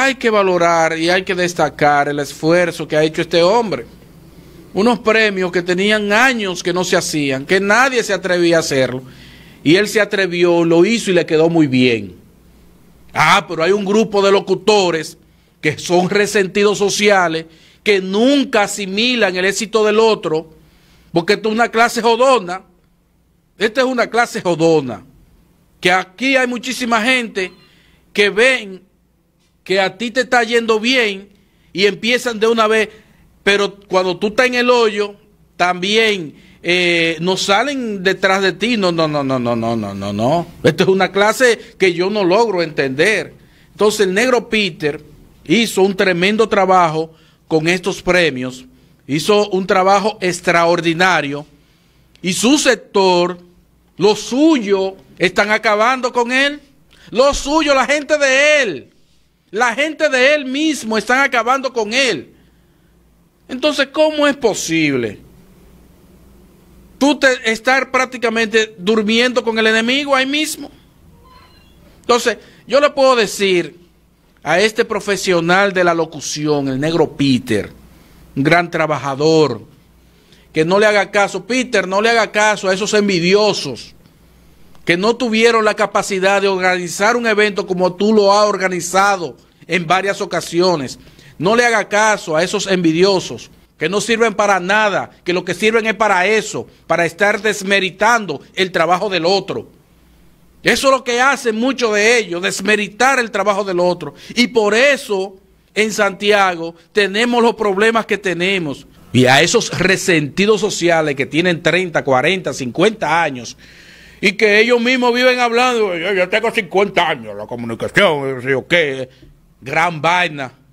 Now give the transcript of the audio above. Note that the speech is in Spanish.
hay que valorar y hay que destacar el esfuerzo que ha hecho este hombre. Unos premios que tenían años que no se hacían, que nadie se atrevía a hacerlo. Y él se atrevió, lo hizo y le quedó muy bien. Ah, pero hay un grupo de locutores que son resentidos sociales, que nunca asimilan el éxito del otro, porque esto es una clase jodona. Esta es una clase jodona. Que aquí hay muchísima gente que ven que a ti te está yendo bien y empiezan de una vez, pero cuando tú estás en el hoyo, también eh, no salen detrás de ti. No, no, no, no, no, no, no, no, no. Esto es una clase que yo no logro entender. Entonces el negro Peter hizo un tremendo trabajo con estos premios, hizo un trabajo extraordinario y su sector, lo suyo, están acabando con él. Lo suyo, la gente de él. La gente de él mismo están acabando con él. Entonces, ¿cómo es posible? Tú estar prácticamente durmiendo con el enemigo ahí mismo. Entonces, yo le puedo decir a este profesional de la locución, el negro Peter, un gran trabajador, que no le haga caso, Peter, no le haga caso a esos envidiosos que no tuvieron la capacidad de organizar un evento como tú lo has organizado en varias ocasiones. No le haga caso a esos envidiosos que no sirven para nada, que lo que sirven es para eso, para estar desmeritando el trabajo del otro. Eso es lo que hacen muchos de ellos, desmeritar el trabajo del otro. Y por eso en Santiago tenemos los problemas que tenemos. Y a esos resentidos sociales que tienen 30, 40, 50 años, y que ellos mismos viven hablando, yo, tengo 50 años, la comunicación, yo sé qué, gran vaina.